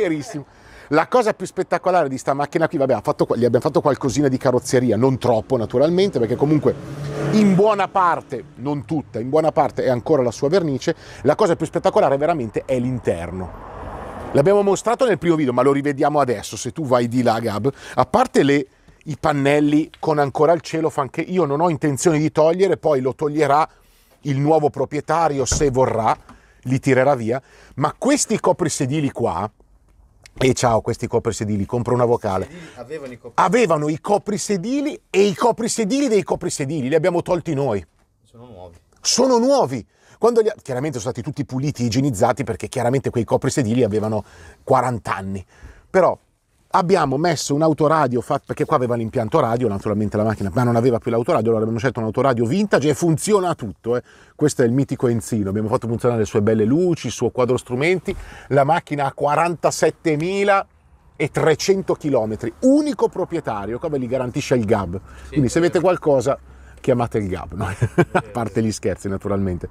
verissimo. La cosa più spettacolare di sta macchina qui, vabbè, fatto, gli abbiamo fatto qualcosina di carrozzeria, non troppo naturalmente, perché comunque in buona parte, non tutta, in buona parte è ancora la sua vernice. La cosa più spettacolare veramente è l'interno. L'abbiamo mostrato nel primo video, ma lo rivediamo adesso, se tu vai di là, Gab. A parte le, i pannelli con ancora il celofan che io non ho intenzione di togliere, poi lo toglierà il nuovo proprietario se vorrà, li tirerà via, ma questi coprisedili qua, e ciao questi coprisedili, compro una vocale. Avevano i, avevano i coprisedili e i coprisedili dei coprisedili, li abbiamo tolti noi. Sono nuovi. Sono nuovi. Li... Chiaramente sono stati tutti puliti, igienizzati perché chiaramente quei coprisedili avevano 40 anni. Però abbiamo messo un autoradio fatto perché qua aveva l'impianto radio naturalmente la macchina ma non aveva più l'autoradio allora abbiamo scelto un autoradio vintage e funziona tutto eh. questo è il mitico Enzino abbiamo fatto funzionare le sue belle luci il suo quadro strumenti la macchina ha 47.300 e km unico proprietario come li garantisce il GAB sì, quindi se avete qualcosa chiamate il GAB, no? a parte gli scherzi naturalmente.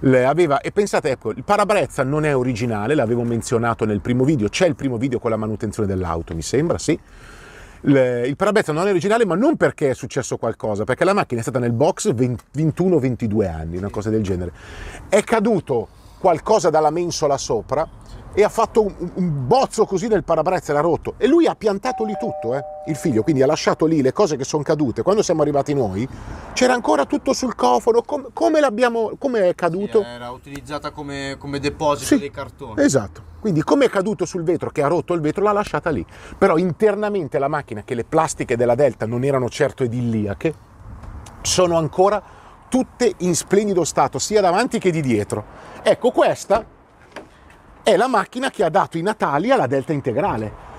Le aveva, e pensate, ecco, il parabrezza non è originale, l'avevo menzionato nel primo video, c'è il primo video con la manutenzione dell'auto, mi sembra, sì. Le, il parabrezza non è originale, ma non perché è successo qualcosa, perché la macchina è stata nel box 21-22 anni, una cosa del genere. È caduto qualcosa dalla mensola sopra e ha fatto un, un bozzo così nel parabrezza, l'ha rotto. E lui ha piantato lì tutto, eh, il figlio, quindi ha lasciato lì le cose che sono cadute. Quando siamo arrivati noi c'era ancora tutto sul cofano, com, come, come è caduto? Sì, era utilizzata come, come deposito sì, dei cartoni. Esatto. Quindi come è caduto sul vetro, che ha rotto il vetro, l'ha lasciata lì. Però internamente la macchina, che le plastiche della Delta non erano certo idilliache, sono ancora tutte in splendido stato, sia davanti che di dietro. Ecco, questa è la macchina che ha dato i Natali alla Delta Integrale